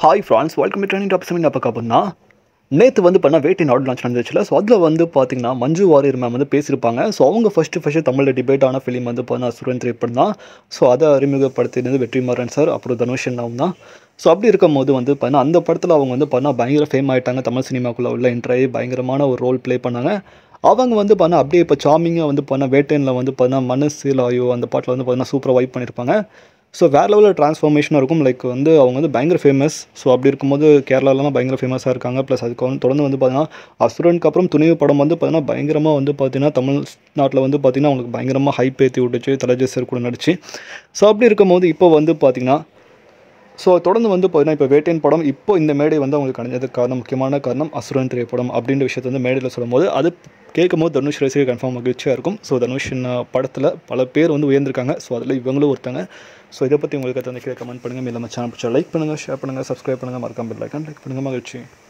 hi friends welcome to training tops என்ன பார்க்க அப்படின்னா நேற்று வந்து பண்ண வேட்டி நாடு லான்ச் நடந்துச்சுல ஸோ அதில் வந்து பார்த்தீங்கன்னா மஞ்சு வாரியர் மேம் வந்து பேசியிருப்பாங்க ஸோ அவங்க ஃபஸ்ட்டு ஃபஸ்ட்டு தமிழில் டிபேட் ஆன ஃபிலிம் வந்து பார்த்தா சுரேன் திரைப்படம் தான் ஸோ அதை அறிமுகப்படுத்தினது மாறன் சார் அப்புறம் தனுஷ் அண்ணாவும் தான் ஸோ அப்படி இருக்கும் போது வந்து பார்த்தீங்கன்னா அந்த படத்தில் அவங்க வந்து பார்த்தா பயங்கர ஃபேம் ஆகிட்டாங்க தமிழ் சினிமாக்குள்ளே உள்ள என்ட்ரை பயங்கரமான ஒரு ரோல் ப்ளே பண்ணாங்க அவங்க வந்து பார்த்தா அப்படியே இப்போ சாமிங்காக வந்து பார்த்தா வேட்டேனில் வந்து பார்த்தா மனசில் ஆயோ அந்த பாட்டில் வந்து பார்த்தீங்கன்னா சூப்பராக வைப் பண்ணியிருப்பாங்க ஸோ வேறு லெவலில் ட்ரான்ஸ்ஃபார்மேஷனாக இருக்கும் லைக் வந்து அவங்க வந்து பயங்கர ஃபேமஸ் ஸோ அப்படி இருக்கும்போது கேரளாலாம் பயங்கர ஃபேமஸாக இருக்காங்க ப்ளஸ் அதுக்கு வந்து தொடர்ந்து வந்து பார்த்திங்கன்னா அசுரனுக்கு அப்புறம் துணிவு படம் வந்து பார்த்திங்கன்னா பயங்கரமாக வந்து பார்த்தீங்கன்னா தமிழ்நாட்டில் வந்து பார்த்தீங்கன்னா அவங்களுக்கு பயங்கரமாக ஹைப் ஏற்றி விட்டுச்சு தலைஜேசர் கூட நடிச்சு ஸோ அப்படி இருக்கும்போது இப்போ வந்து பார்த்திங்கன்னா ஸோ தொடர்ந்து வந்து பார்த்தீங்கன்னா இப்போ வேட்டையின் படம் இப்போ இந்த மேடை வந்து அவங்களுக்கு அணிஞ்சது காரணம் முக்கியமான காரணம் அசுரன் திரைப்படம் அப்படின்ற விஷயத்தை வந்து மேடையில் சொல்லும்போது அது கேட்கும் போது தனுஷ் ரசிகர் கன்ஃபார்ம் மகிழ்ச்சியாக இருக்கும் ஸோ தனுஷ் படத்தில் பல பேர் வந்து உயர்ந்திருக்காங்க ஸோ அதில் இவங்களும் ஒருத்தங்க ஸோ இதை பற்றி உங்களுக்கு தந்தை கீழே கமெண்ட் பண்ணுங்கள் இல்லை சேனல் பிடிச்சா லைக் பண்ணுங்கள் ஷேர் பண்ணுங்கள் சப்ஸ்கிரைப் பண்ணுங்கள் மறக்காமல் லைக் பண்ணுங்கள் மகிழ்ச்சி